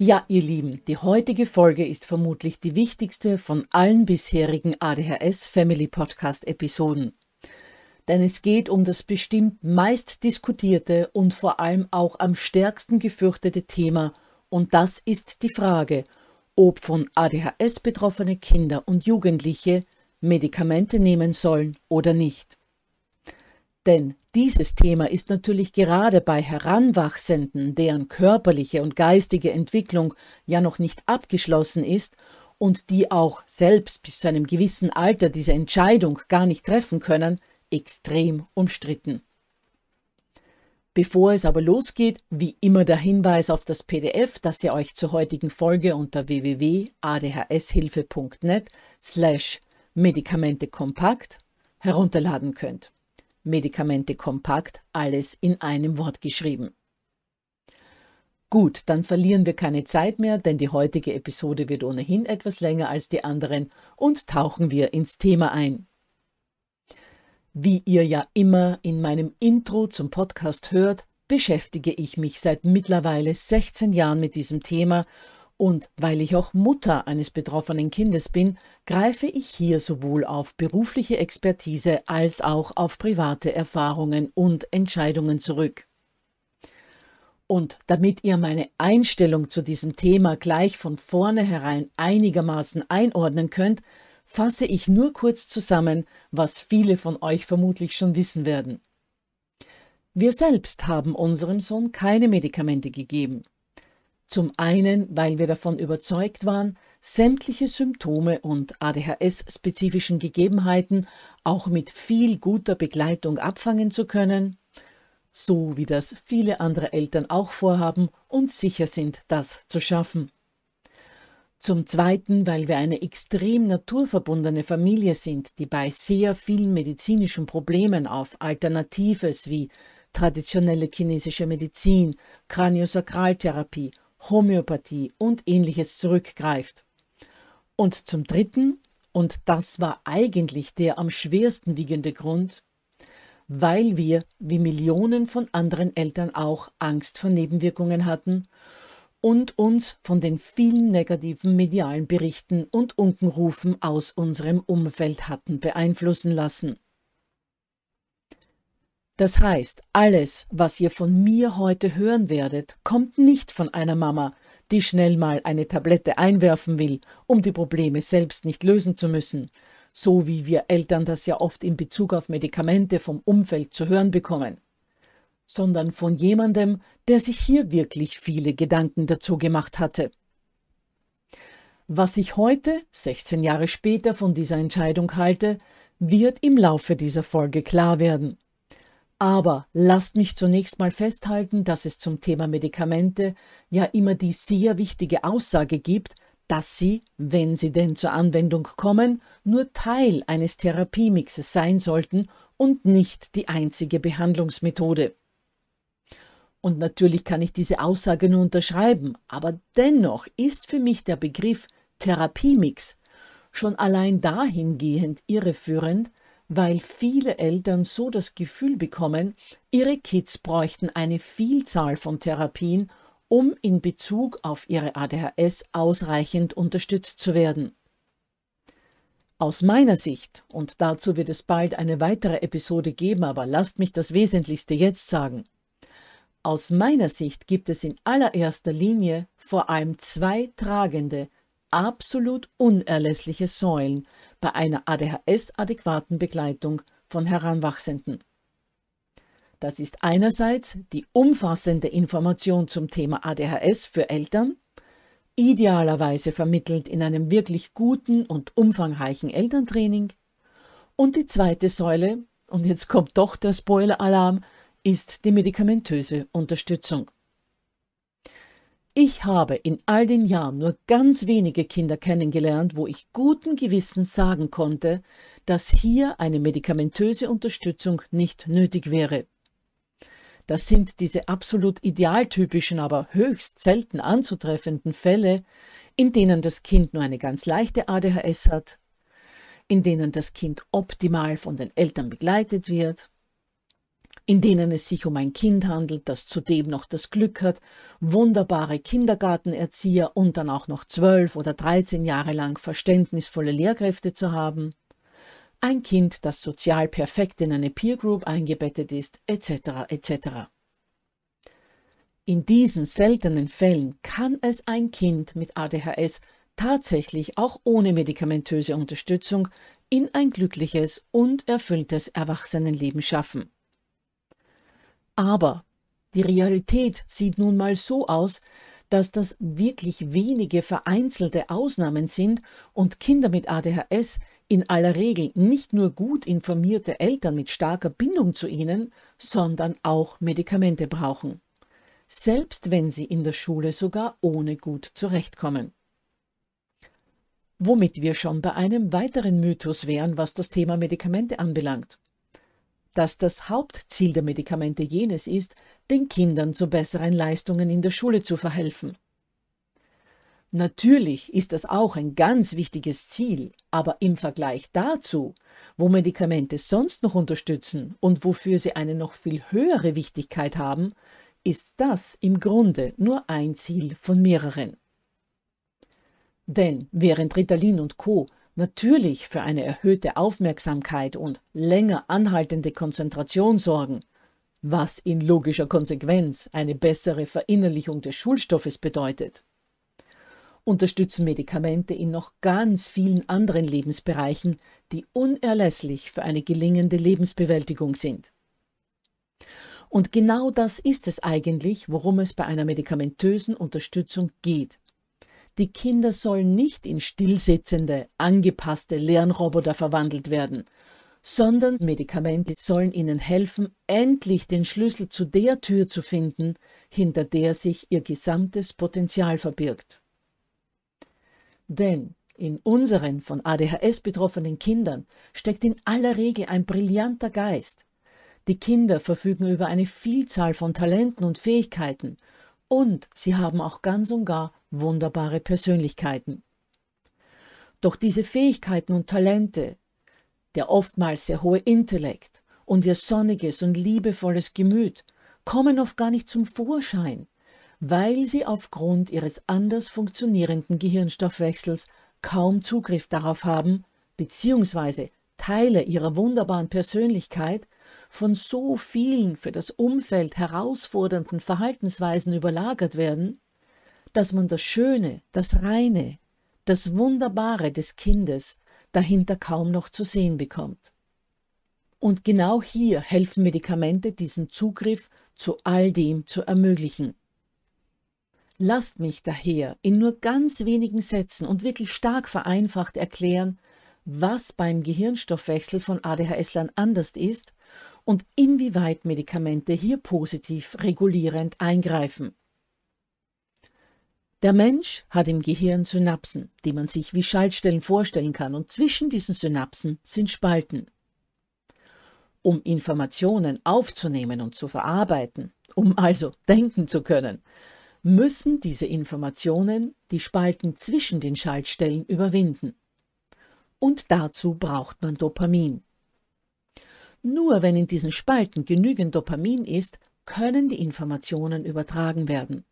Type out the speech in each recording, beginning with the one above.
Ja, ihr Lieben, die heutige Folge ist vermutlich die wichtigste von allen bisherigen ADHS Family Podcast Episoden. Denn es geht um das bestimmt meist diskutierte und vor allem auch am stärksten gefürchtete Thema, und das ist die Frage, ob von ADHS betroffene Kinder und Jugendliche Medikamente nehmen sollen oder nicht. Denn dieses Thema ist natürlich gerade bei Heranwachsenden, deren körperliche und geistige Entwicklung ja noch nicht abgeschlossen ist und die auch selbst bis zu einem gewissen Alter diese Entscheidung gar nicht treffen können, extrem umstritten. Bevor es aber losgeht, wie immer der Hinweis auf das PDF, das ihr euch zur heutigen Folge unter www.adhshilfe.net slash Medikamente kompakt herunterladen könnt. Medikamente kompakt, alles in einem Wort geschrieben. Gut, dann verlieren wir keine Zeit mehr, denn die heutige Episode wird ohnehin etwas länger als die anderen und tauchen wir ins Thema ein. Wie ihr ja immer in meinem Intro zum Podcast hört, beschäftige ich mich seit mittlerweile 16 Jahren mit diesem Thema und weil ich auch Mutter eines betroffenen Kindes bin, greife ich hier sowohl auf berufliche Expertise als auch auf private Erfahrungen und Entscheidungen zurück. Und damit ihr meine Einstellung zu diesem Thema gleich von vornherein einigermaßen einordnen könnt, fasse ich nur kurz zusammen, was viele von euch vermutlich schon wissen werden. Wir selbst haben unserem Sohn keine Medikamente gegeben. Zum einen, weil wir davon überzeugt waren, sämtliche Symptome und ADHS-spezifischen Gegebenheiten auch mit viel guter Begleitung abfangen zu können, so wie das viele andere Eltern auch vorhaben und sicher sind, das zu schaffen. Zum Zweiten, weil wir eine extrem naturverbundene Familie sind, die bei sehr vielen medizinischen Problemen auf Alternatives wie traditionelle chinesische Medizin, Kraniosakraltherapie Homöopathie und ähnliches zurückgreift. Und zum Dritten, und das war eigentlich der am schwersten wiegende Grund, weil wir, wie Millionen von anderen Eltern auch, Angst vor Nebenwirkungen hatten und uns von den vielen negativen medialen Berichten und Unkenrufen aus unserem Umfeld hatten beeinflussen lassen. Das heißt, alles, was ihr von mir heute hören werdet, kommt nicht von einer Mama, die schnell mal eine Tablette einwerfen will, um die Probleme selbst nicht lösen zu müssen, so wie wir Eltern das ja oft in Bezug auf Medikamente vom Umfeld zu hören bekommen, sondern von jemandem, der sich hier wirklich viele Gedanken dazu gemacht hatte. Was ich heute, 16 Jahre später, von dieser Entscheidung halte, wird im Laufe dieser Folge klar werden. Aber lasst mich zunächst mal festhalten, dass es zum Thema Medikamente ja immer die sehr wichtige Aussage gibt, dass sie, wenn sie denn zur Anwendung kommen, nur Teil eines Therapiemixes sein sollten und nicht die einzige Behandlungsmethode. Und natürlich kann ich diese Aussage nur unterschreiben, aber dennoch ist für mich der Begriff Therapiemix schon allein dahingehend irreführend, weil viele Eltern so das Gefühl bekommen, ihre Kids bräuchten eine Vielzahl von Therapien, um in Bezug auf ihre ADHS ausreichend unterstützt zu werden. Aus meiner Sicht, und dazu wird es bald eine weitere Episode geben, aber lasst mich das Wesentlichste jetzt sagen. Aus meiner Sicht gibt es in allererster Linie vor allem zwei tragende, absolut unerlässliche Säulen bei einer ADHS-adäquaten Begleitung von Heranwachsenden. Das ist einerseits die umfassende Information zum Thema ADHS für Eltern, idealerweise vermittelt in einem wirklich guten und umfangreichen Elterntraining. Und die zweite Säule, und jetzt kommt doch der Spoiler-Alarm, ist die medikamentöse Unterstützung. Ich habe in all den Jahren nur ganz wenige Kinder kennengelernt, wo ich guten Gewissens sagen konnte, dass hier eine medikamentöse Unterstützung nicht nötig wäre. Das sind diese absolut idealtypischen, aber höchst selten anzutreffenden Fälle, in denen das Kind nur eine ganz leichte ADHS hat, in denen das Kind optimal von den Eltern begleitet wird, in denen es sich um ein Kind handelt, das zudem noch das Glück hat, wunderbare Kindergartenerzieher und dann auch noch zwölf oder dreizehn Jahre lang verständnisvolle Lehrkräfte zu haben, ein Kind, das sozial perfekt in eine Peer Group eingebettet ist, etc. etc. In diesen seltenen Fällen kann es ein Kind mit ADHS tatsächlich auch ohne medikamentöse Unterstützung in ein glückliches und erfülltes Erwachsenenleben schaffen. Aber die Realität sieht nun mal so aus, dass das wirklich wenige vereinzelte Ausnahmen sind und Kinder mit ADHS in aller Regel nicht nur gut informierte Eltern mit starker Bindung zu ihnen, sondern auch Medikamente brauchen. Selbst wenn sie in der Schule sogar ohne gut zurechtkommen. Womit wir schon bei einem weiteren Mythos wären, was das Thema Medikamente anbelangt dass das Hauptziel der Medikamente jenes ist, den Kindern zu besseren Leistungen in der Schule zu verhelfen. Natürlich ist das auch ein ganz wichtiges Ziel, aber im Vergleich dazu, wo Medikamente sonst noch unterstützen und wofür sie eine noch viel höhere Wichtigkeit haben, ist das im Grunde nur ein Ziel von mehreren. Denn während Ritalin und Co natürlich für eine erhöhte Aufmerksamkeit und länger anhaltende Konzentration sorgen, was in logischer Konsequenz eine bessere Verinnerlichung des Schulstoffes bedeutet. Unterstützen Medikamente in noch ganz vielen anderen Lebensbereichen, die unerlässlich für eine gelingende Lebensbewältigung sind. Und genau das ist es eigentlich, worum es bei einer medikamentösen Unterstützung geht. Die Kinder sollen nicht in stillsitzende, angepasste Lernroboter verwandelt werden, sondern Medikamente sollen ihnen helfen, endlich den Schlüssel zu der Tür zu finden, hinter der sich ihr gesamtes Potenzial verbirgt. Denn in unseren von ADHS betroffenen Kindern steckt in aller Regel ein brillanter Geist. Die Kinder verfügen über eine Vielzahl von Talenten und Fähigkeiten und sie haben auch ganz und gar wunderbare Persönlichkeiten. Doch diese Fähigkeiten und Talente, der oftmals sehr hohe Intellekt und ihr sonniges und liebevolles Gemüt kommen oft gar nicht zum Vorschein, weil sie aufgrund ihres anders funktionierenden Gehirnstoffwechsels kaum Zugriff darauf haben, beziehungsweise Teile ihrer wunderbaren Persönlichkeit von so vielen für das Umfeld herausfordernden Verhaltensweisen überlagert werden, dass man das Schöne, das Reine, das Wunderbare des Kindes dahinter kaum noch zu sehen bekommt. Und genau hier helfen Medikamente, diesen Zugriff zu all dem zu ermöglichen. Lasst mich daher in nur ganz wenigen Sätzen und wirklich stark vereinfacht erklären, was beim Gehirnstoffwechsel von ADHS-Lern anders ist und inwieweit Medikamente hier positiv regulierend eingreifen. Der Mensch hat im Gehirn Synapsen, die man sich wie Schaltstellen vorstellen kann, und zwischen diesen Synapsen sind Spalten. Um Informationen aufzunehmen und zu verarbeiten, um also denken zu können, müssen diese Informationen die Spalten zwischen den Schaltstellen überwinden. Und dazu braucht man Dopamin. Nur wenn in diesen Spalten genügend Dopamin ist, können die Informationen übertragen werden.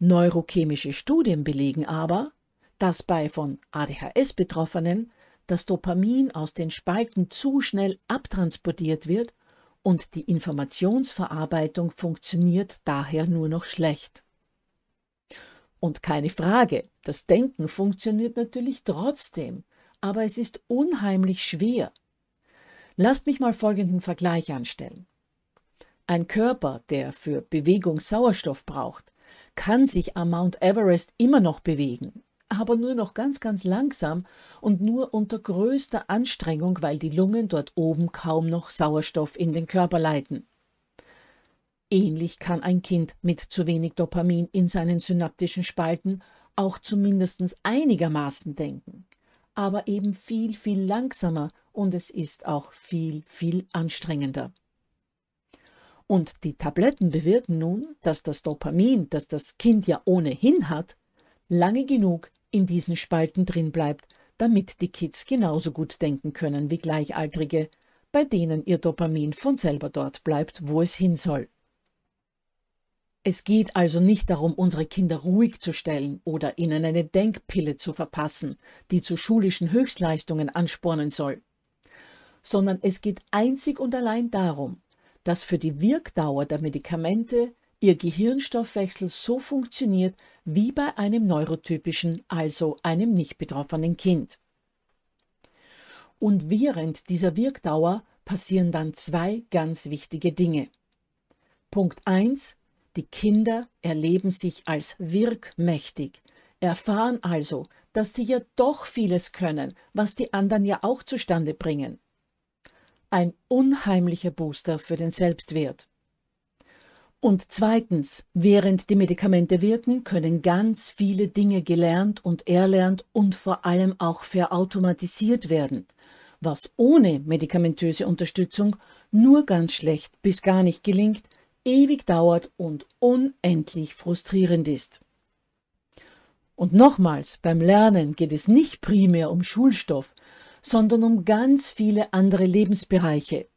Neurochemische Studien belegen aber, dass bei von ADHS Betroffenen das Dopamin aus den Spalten zu schnell abtransportiert wird und die Informationsverarbeitung funktioniert daher nur noch schlecht. Und keine Frage, das Denken funktioniert natürlich trotzdem, aber es ist unheimlich schwer. Lasst mich mal folgenden Vergleich anstellen. Ein Körper, der für Bewegung Sauerstoff braucht, kann sich am Mount Everest immer noch bewegen, aber nur noch ganz, ganz langsam und nur unter größter Anstrengung, weil die Lungen dort oben kaum noch Sauerstoff in den Körper leiten. Ähnlich kann ein Kind mit zu wenig Dopamin in seinen synaptischen Spalten auch zumindest einigermaßen denken, aber eben viel, viel langsamer und es ist auch viel, viel anstrengender. Und die Tabletten bewirken nun, dass das Dopamin, das das Kind ja ohnehin hat, lange genug in diesen Spalten drin bleibt, damit die Kids genauso gut denken können wie Gleichaltrige, bei denen ihr Dopamin von selber dort bleibt, wo es hin soll. Es geht also nicht darum, unsere Kinder ruhig zu stellen oder ihnen eine Denkpille zu verpassen, die zu schulischen Höchstleistungen anspornen soll, sondern es geht einzig und allein darum, dass für die Wirkdauer der Medikamente ihr Gehirnstoffwechsel so funktioniert wie bei einem neurotypischen, also einem nicht betroffenen Kind. Und während dieser Wirkdauer passieren dann zwei ganz wichtige Dinge. Punkt 1. Die Kinder erleben sich als wirkmächtig, erfahren also, dass sie ja doch vieles können, was die anderen ja auch zustande bringen ein unheimlicher Booster für den Selbstwert. Und zweitens, während die Medikamente wirken, können ganz viele Dinge gelernt und erlernt und vor allem auch verautomatisiert werden, was ohne medikamentöse Unterstützung nur ganz schlecht bis gar nicht gelingt, ewig dauert und unendlich frustrierend ist. Und nochmals, beim Lernen geht es nicht primär um Schulstoff, sondern um ganz viele andere Lebensbereiche.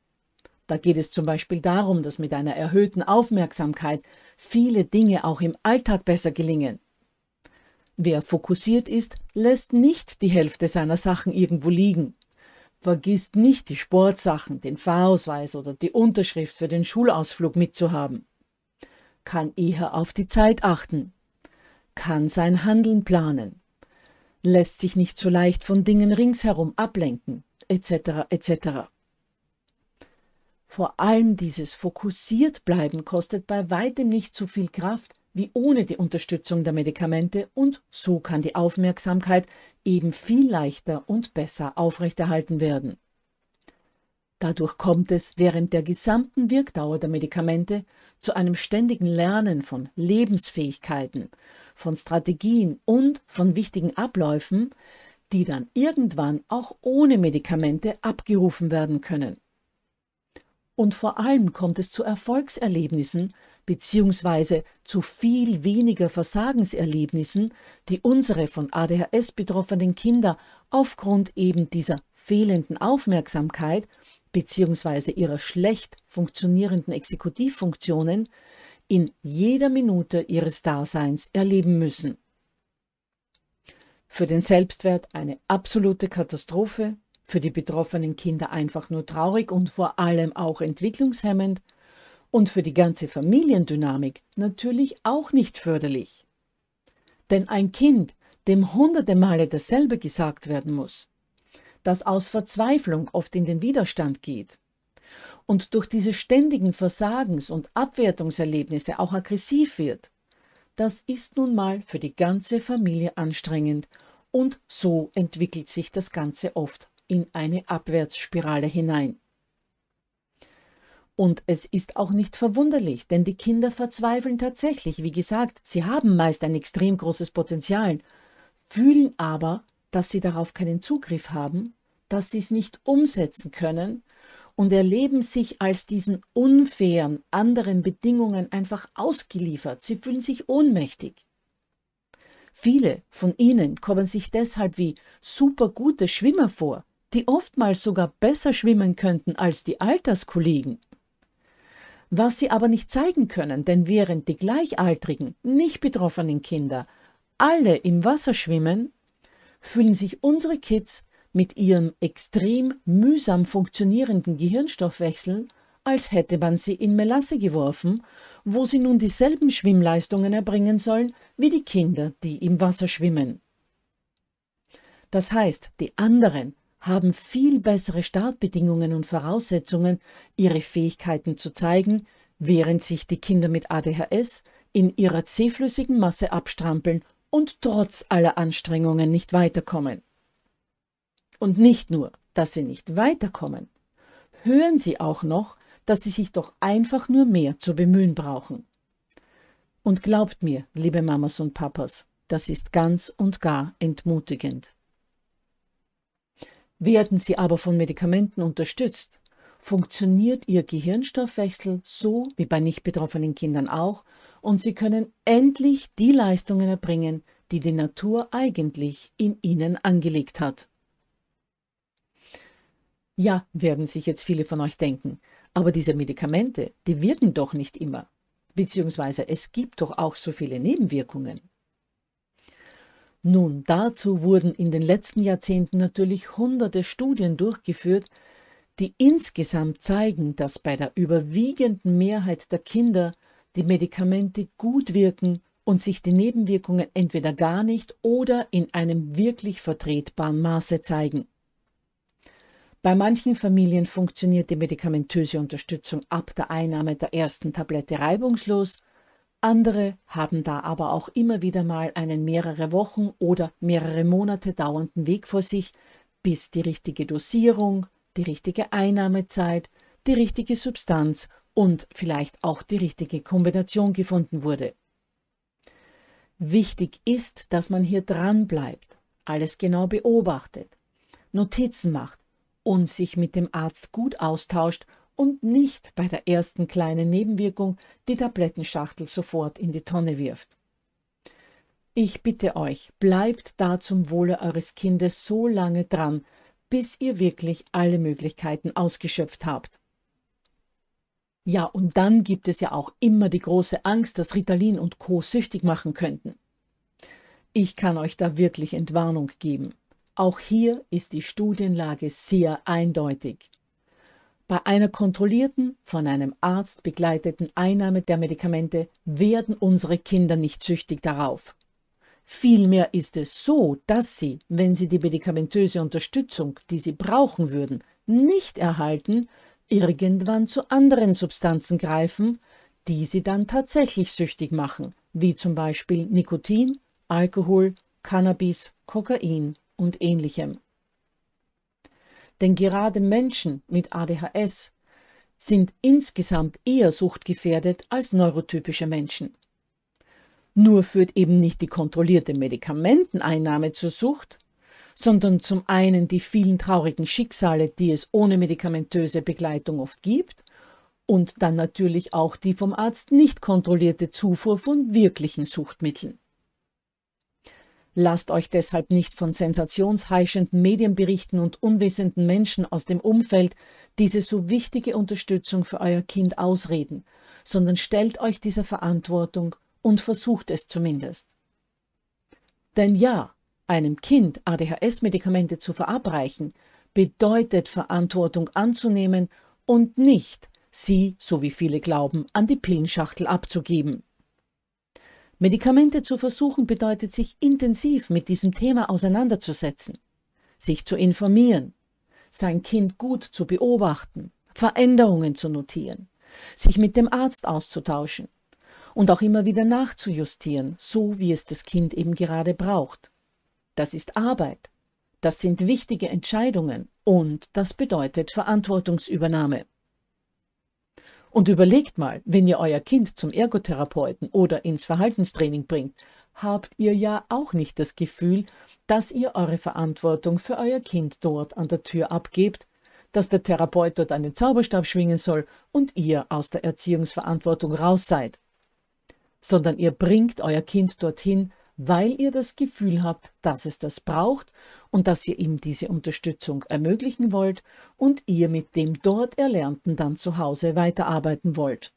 Da geht es zum Beispiel darum, dass mit einer erhöhten Aufmerksamkeit viele Dinge auch im Alltag besser gelingen. Wer fokussiert ist, lässt nicht die Hälfte seiner Sachen irgendwo liegen. Vergisst nicht die Sportsachen, den Fahrausweis oder die Unterschrift für den Schulausflug mitzuhaben. Kann eher auf die Zeit achten. Kann sein Handeln planen lässt sich nicht so leicht von Dingen ringsherum ablenken, etc. etc. Vor allem dieses fokussiert bleiben kostet bei weitem nicht so viel Kraft wie ohne die Unterstützung der Medikamente und so kann die Aufmerksamkeit eben viel leichter und besser aufrechterhalten werden. Dadurch kommt es während der gesamten Wirkdauer der Medikamente zu einem ständigen Lernen von Lebensfähigkeiten, von Strategien und von wichtigen Abläufen, die dann irgendwann auch ohne Medikamente abgerufen werden können. Und vor allem kommt es zu Erfolgserlebnissen bzw. zu viel weniger Versagenserlebnissen, die unsere von ADHS betroffenen Kinder aufgrund eben dieser fehlenden Aufmerksamkeit beziehungsweise ihrer schlecht funktionierenden Exekutivfunktionen in jeder Minute ihres Daseins erleben müssen. Für den Selbstwert eine absolute Katastrophe, für die betroffenen Kinder einfach nur traurig und vor allem auch entwicklungshemmend und für die ganze Familiendynamik natürlich auch nicht förderlich. Denn ein Kind, dem hunderte Male dasselbe gesagt werden muss, das aus Verzweiflung oft in den Widerstand geht. Und durch diese ständigen Versagens- und Abwertungserlebnisse auch aggressiv wird. Das ist nun mal für die ganze Familie anstrengend und so entwickelt sich das Ganze oft in eine Abwärtsspirale hinein. Und es ist auch nicht verwunderlich, denn die Kinder verzweifeln tatsächlich, wie gesagt, sie haben meist ein extrem großes Potenzial, fühlen aber, dass sie darauf keinen Zugriff haben, dass sie es nicht umsetzen können und erleben sich als diesen unfairen, anderen Bedingungen einfach ausgeliefert. Sie fühlen sich ohnmächtig. Viele von ihnen kommen sich deshalb wie supergute Schwimmer vor, die oftmals sogar besser schwimmen könnten als die Alterskollegen. Was sie aber nicht zeigen können, denn während die gleichaltrigen, nicht betroffenen Kinder alle im Wasser schwimmen, fühlen sich unsere Kids mit ihrem extrem mühsam funktionierenden Gehirnstoffwechsel, als hätte man sie in Melasse geworfen, wo sie nun dieselben Schwimmleistungen erbringen sollen wie die Kinder, die im Wasser schwimmen. Das heißt, die anderen haben viel bessere Startbedingungen und Voraussetzungen, ihre Fähigkeiten zu zeigen, während sich die Kinder mit ADHS in ihrer zähflüssigen Masse abstrampeln und trotz aller Anstrengungen nicht weiterkommen. Und nicht nur, dass sie nicht weiterkommen, hören sie auch noch, dass sie sich doch einfach nur mehr zu bemühen brauchen. Und glaubt mir, liebe Mamas und Papas, das ist ganz und gar entmutigend. Werden sie aber von Medikamenten unterstützt, funktioniert ihr Gehirnstoffwechsel so wie bei nicht betroffenen Kindern auch und sie können endlich die Leistungen erbringen, die die Natur eigentlich in ihnen angelegt hat. Ja, werden sich jetzt viele von euch denken, aber diese Medikamente, die wirken doch nicht immer, beziehungsweise es gibt doch auch so viele Nebenwirkungen. Nun, dazu wurden in den letzten Jahrzehnten natürlich hunderte Studien durchgeführt, die insgesamt zeigen, dass bei der überwiegenden Mehrheit der Kinder die Medikamente gut wirken und sich die Nebenwirkungen entweder gar nicht oder in einem wirklich vertretbaren Maße zeigen. Bei manchen Familien funktioniert die medikamentöse Unterstützung ab der Einnahme der ersten Tablette reibungslos, andere haben da aber auch immer wieder mal einen mehrere Wochen oder mehrere Monate dauernden Weg vor sich, bis die richtige Dosierung, die richtige Einnahmezeit, die richtige Substanz und vielleicht auch die richtige Kombination gefunden wurde. Wichtig ist, dass man hier dran bleibt, alles genau beobachtet, Notizen macht und sich mit dem Arzt gut austauscht und nicht bei der ersten kleinen Nebenwirkung die Tablettenschachtel sofort in die Tonne wirft. Ich bitte euch, bleibt da zum Wohle eures Kindes so lange dran, bis ihr wirklich alle Möglichkeiten ausgeschöpft habt. Ja, und dann gibt es ja auch immer die große Angst, dass Ritalin und Co. süchtig machen könnten. Ich kann euch da wirklich Entwarnung geben. Auch hier ist die Studienlage sehr eindeutig. Bei einer kontrollierten, von einem Arzt begleiteten Einnahme der Medikamente werden unsere Kinder nicht süchtig darauf. Vielmehr ist es so, dass sie, wenn sie die medikamentöse Unterstützung, die sie brauchen würden, nicht erhalten, irgendwann zu anderen Substanzen greifen, die sie dann tatsächlich süchtig machen, wie zum Beispiel Nikotin, Alkohol, Cannabis, Kokain und ähnlichem. Denn gerade Menschen mit ADHS sind insgesamt eher suchtgefährdet als neurotypische Menschen. Nur führt eben nicht die kontrollierte Medikamenteneinnahme zur Sucht, sondern zum einen die vielen traurigen Schicksale, die es ohne medikamentöse Begleitung oft gibt, und dann natürlich auch die vom Arzt nicht kontrollierte Zufuhr von wirklichen Suchtmitteln. Lasst euch deshalb nicht von sensationsheischenden Medienberichten und unwissenden Menschen aus dem Umfeld diese so wichtige Unterstützung für euer Kind ausreden, sondern stellt euch dieser Verantwortung und versucht es zumindest. Denn ja, einem Kind ADHS-Medikamente zu verabreichen, bedeutet Verantwortung anzunehmen und nicht, sie, so wie viele glauben, an die Pillenschachtel abzugeben. Medikamente zu versuchen bedeutet, sich intensiv mit diesem Thema auseinanderzusetzen, sich zu informieren, sein Kind gut zu beobachten, Veränderungen zu notieren, sich mit dem Arzt auszutauschen und auch immer wieder nachzujustieren, so wie es das Kind eben gerade braucht. Das ist Arbeit. Das sind wichtige Entscheidungen und das bedeutet Verantwortungsübernahme. Und überlegt mal, wenn ihr euer Kind zum Ergotherapeuten oder ins Verhaltenstraining bringt, habt ihr ja auch nicht das Gefühl, dass ihr eure Verantwortung für euer Kind dort an der Tür abgebt, dass der Therapeut dort einen Zauberstab schwingen soll und ihr aus der Erziehungsverantwortung raus seid, sondern ihr bringt euer Kind dorthin, weil ihr das Gefühl habt, dass es das braucht und dass ihr ihm diese Unterstützung ermöglichen wollt und ihr mit dem dort Erlernten dann zu Hause weiterarbeiten wollt.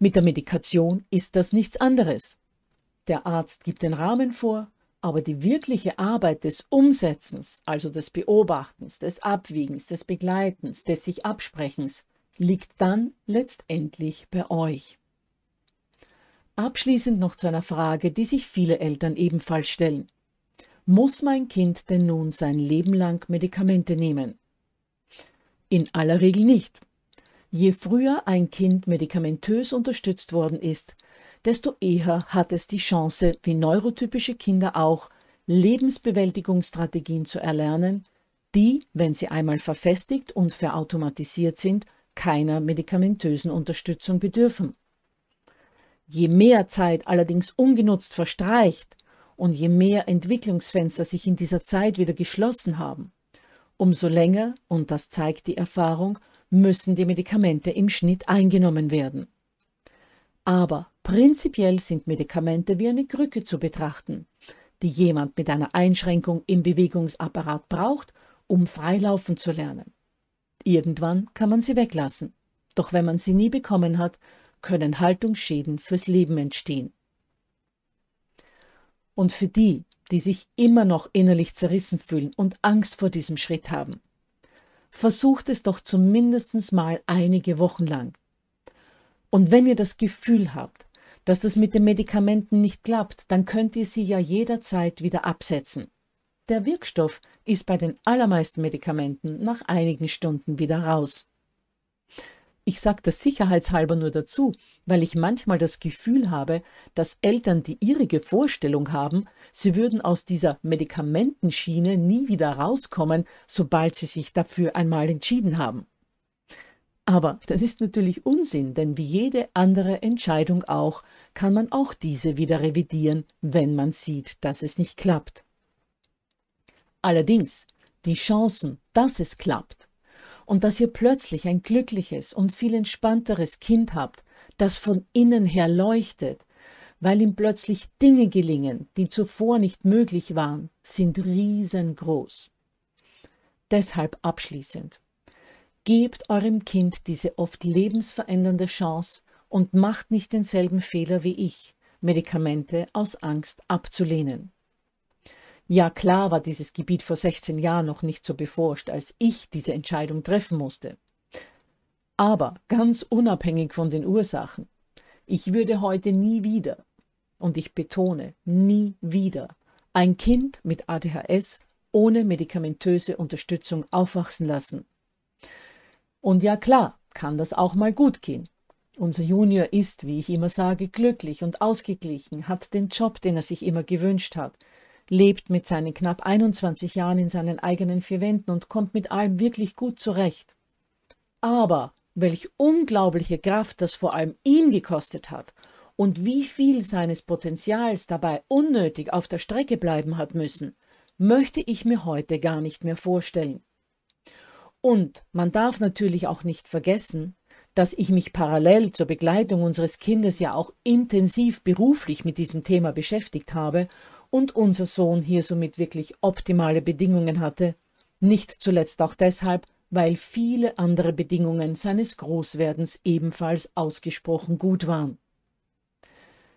Mit der Medikation ist das nichts anderes. Der Arzt gibt den Rahmen vor, aber die wirkliche Arbeit des Umsetzens, also des Beobachtens, des Abwiegens, des Begleitens, des sich Absprechens, liegt dann letztendlich bei euch. Abschließend noch zu einer Frage, die sich viele Eltern ebenfalls stellen. Muss mein Kind denn nun sein Leben lang Medikamente nehmen? In aller Regel nicht. Je früher ein Kind medikamentös unterstützt worden ist, desto eher hat es die Chance, wie neurotypische Kinder auch, Lebensbewältigungsstrategien zu erlernen, die, wenn sie einmal verfestigt und verautomatisiert sind, keiner medikamentösen Unterstützung bedürfen. Je mehr Zeit allerdings ungenutzt verstreicht und je mehr Entwicklungsfenster sich in dieser Zeit wieder geschlossen haben, umso länger, und das zeigt die Erfahrung, müssen die Medikamente im Schnitt eingenommen werden. Aber prinzipiell sind Medikamente wie eine Krücke zu betrachten, die jemand mit einer Einschränkung im Bewegungsapparat braucht, um frei laufen zu lernen. Irgendwann kann man sie weglassen. Doch wenn man sie nie bekommen hat, können Haltungsschäden fürs Leben entstehen. Und für die, die sich immer noch innerlich zerrissen fühlen und Angst vor diesem Schritt haben, versucht es doch zumindest mal einige Wochen lang. Und wenn ihr das Gefühl habt, dass das mit den Medikamenten nicht klappt, dann könnt ihr sie ja jederzeit wieder absetzen. Der Wirkstoff ist bei den allermeisten Medikamenten nach einigen Stunden wieder raus. Ich sage das sicherheitshalber nur dazu, weil ich manchmal das Gefühl habe, dass Eltern die irrige Vorstellung haben, sie würden aus dieser Medikamentenschiene nie wieder rauskommen, sobald sie sich dafür einmal entschieden haben. Aber das ist natürlich Unsinn, denn wie jede andere Entscheidung auch, kann man auch diese wieder revidieren, wenn man sieht, dass es nicht klappt. Allerdings, die Chancen, dass es klappt, und dass ihr plötzlich ein glückliches und viel entspannteres Kind habt, das von innen her leuchtet, weil ihm plötzlich Dinge gelingen, die zuvor nicht möglich waren, sind riesengroß. Deshalb abschließend. Gebt eurem Kind diese oft lebensverändernde Chance und macht nicht denselben Fehler wie ich, Medikamente aus Angst abzulehnen. Ja, klar war dieses Gebiet vor 16 Jahren noch nicht so beforscht, als ich diese Entscheidung treffen musste. Aber ganz unabhängig von den Ursachen, ich würde heute nie wieder, und ich betone, nie wieder, ein Kind mit ADHS ohne medikamentöse Unterstützung aufwachsen lassen. Und ja klar, kann das auch mal gut gehen. Unser Junior ist, wie ich immer sage, glücklich und ausgeglichen, hat den Job, den er sich immer gewünscht hat, lebt mit seinen knapp 21 Jahren in seinen eigenen vier Wänden und kommt mit allem wirklich gut zurecht. Aber welch unglaubliche Kraft das vor allem ihm gekostet hat und wie viel seines Potenzials dabei unnötig auf der Strecke bleiben hat müssen, möchte ich mir heute gar nicht mehr vorstellen. Und man darf natürlich auch nicht vergessen, dass ich mich parallel zur Begleitung unseres Kindes ja auch intensiv beruflich mit diesem Thema beschäftigt habe und unser Sohn hier somit wirklich optimale Bedingungen hatte, nicht zuletzt auch deshalb, weil viele andere Bedingungen seines Großwerdens ebenfalls ausgesprochen gut waren.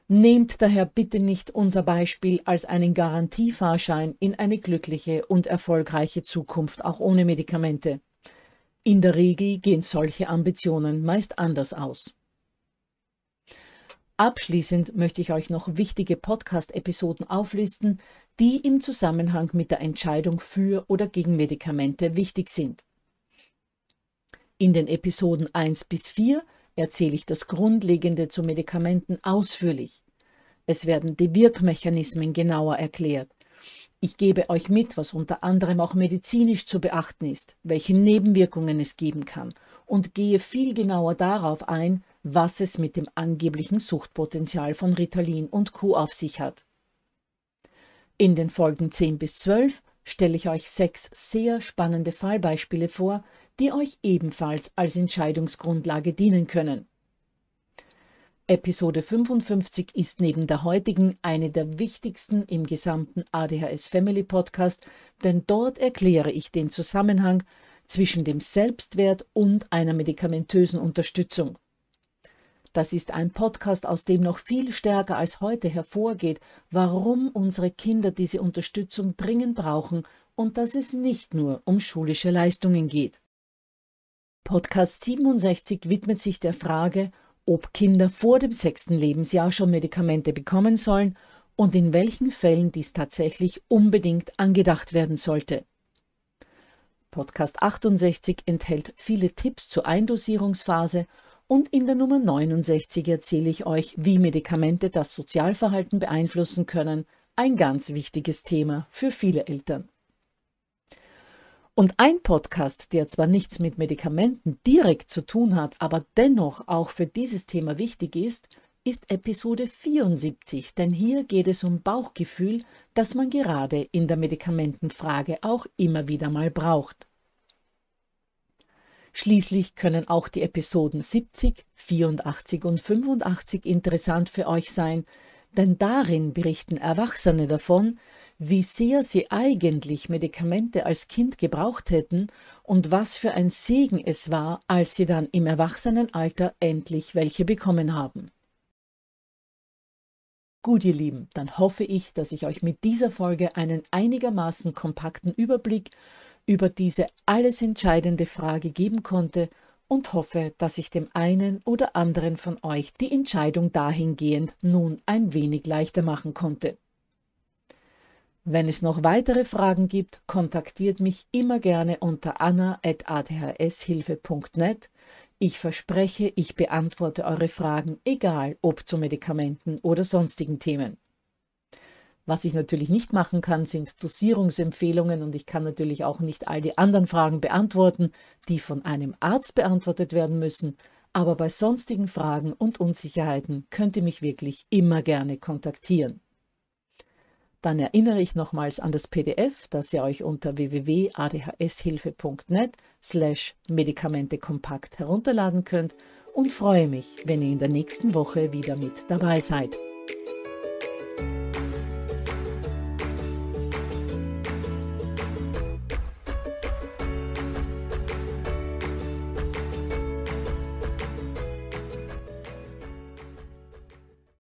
Nehmt daher bitte nicht unser Beispiel als einen Garantiefahrschein in eine glückliche und erfolgreiche Zukunft auch ohne Medikamente. In der Regel gehen solche Ambitionen meist anders aus. Abschließend möchte ich euch noch wichtige Podcast-Episoden auflisten, die im Zusammenhang mit der Entscheidung für oder gegen Medikamente wichtig sind. In den Episoden 1 bis 4 erzähle ich das Grundlegende zu Medikamenten ausführlich. Es werden die Wirkmechanismen genauer erklärt. Ich gebe euch mit, was unter anderem auch medizinisch zu beachten ist, welche Nebenwirkungen es geben kann und gehe viel genauer darauf ein, was es mit dem angeblichen Suchtpotenzial von Ritalin und Co. auf sich hat. In den Folgen 10 bis 12 stelle ich euch sechs sehr spannende Fallbeispiele vor, die euch ebenfalls als Entscheidungsgrundlage dienen können. Episode 55 ist neben der heutigen eine der wichtigsten im gesamten ADHS Family Podcast, denn dort erkläre ich den Zusammenhang zwischen dem Selbstwert und einer medikamentösen Unterstützung. Das ist ein Podcast, aus dem noch viel stärker als heute hervorgeht, warum unsere Kinder diese Unterstützung dringend brauchen und dass es nicht nur um schulische Leistungen geht. Podcast 67 widmet sich der Frage, ob Kinder vor dem sechsten Lebensjahr schon Medikamente bekommen sollen und in welchen Fällen dies tatsächlich unbedingt angedacht werden sollte. Podcast 68 enthält viele Tipps zur Eindosierungsphase und in der Nummer 69 erzähle ich euch, wie Medikamente das Sozialverhalten beeinflussen können, ein ganz wichtiges Thema für viele Eltern. Und ein Podcast, der zwar nichts mit Medikamenten direkt zu tun hat, aber dennoch auch für dieses Thema wichtig ist, ist Episode 74, denn hier geht es um Bauchgefühl, das man gerade in der Medikamentenfrage auch immer wieder mal braucht. Schließlich können auch die Episoden 70, 84 und 85 interessant für euch sein, denn darin berichten Erwachsene davon, wie sehr sie eigentlich Medikamente als Kind gebraucht hätten und was für ein Segen es war, als sie dann im Erwachsenenalter endlich welche bekommen haben. Gut, ihr Lieben, dann hoffe ich, dass ich euch mit dieser Folge einen einigermaßen kompakten Überblick über diese alles entscheidende Frage geben konnte und hoffe, dass ich dem einen oder anderen von euch die Entscheidung dahingehend nun ein wenig leichter machen konnte. Wenn es noch weitere Fragen gibt, kontaktiert mich immer gerne unter anna.adhshilfe.net. Ich verspreche, ich beantworte eure Fragen, egal ob zu Medikamenten oder sonstigen Themen. Was ich natürlich nicht machen kann, sind Dosierungsempfehlungen und ich kann natürlich auch nicht all die anderen Fragen beantworten, die von einem Arzt beantwortet werden müssen. Aber bei sonstigen Fragen und Unsicherheiten könnt ihr mich wirklich immer gerne kontaktieren. Dann erinnere ich nochmals an das PDF, das ihr euch unter www.adhshilfe.net slash Medikamente kompakt herunterladen könnt und freue mich, wenn ihr in der nächsten Woche wieder mit dabei seid.